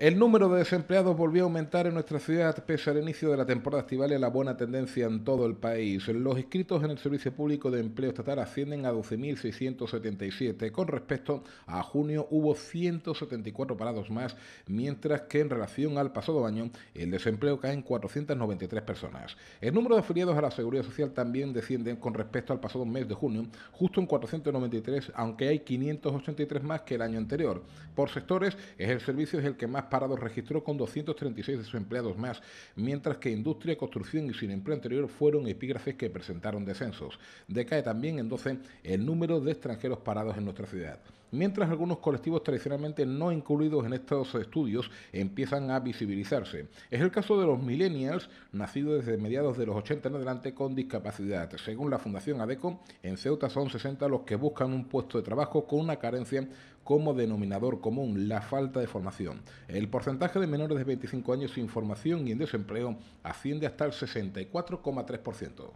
El número de desempleados volvió a aumentar en nuestra ciudad pese al inicio de la temporada estival y la buena tendencia en todo el país. Los inscritos en el Servicio Público de Empleo Estatal ascienden a 12.677. Con respecto a junio hubo 174 parados más, mientras que en relación al pasado año el desempleo cae en 493 personas. El número de afiliados a la Seguridad Social también desciende con respecto al pasado mes de junio, justo en 493, aunque hay 583 más que el año anterior. Por sectores es el servicio es el que más parados registró con 236 de sus empleados más, mientras que industria, construcción y sin empleo anterior fueron epígrafes que presentaron descensos. Decae también en 12 el número de extranjeros parados en nuestra ciudad. Mientras algunos colectivos tradicionalmente no incluidos en estos estudios empiezan a visibilizarse. Es el caso de los millennials, nacidos desde mediados de los 80 en adelante con discapacidad. Según la Fundación ADECO, en Ceuta son 60 los que buscan un puesto de trabajo con una carencia como denominador común, la falta de formación. El porcentaje de menores de 25 años sin formación y en desempleo asciende hasta el 64,3%.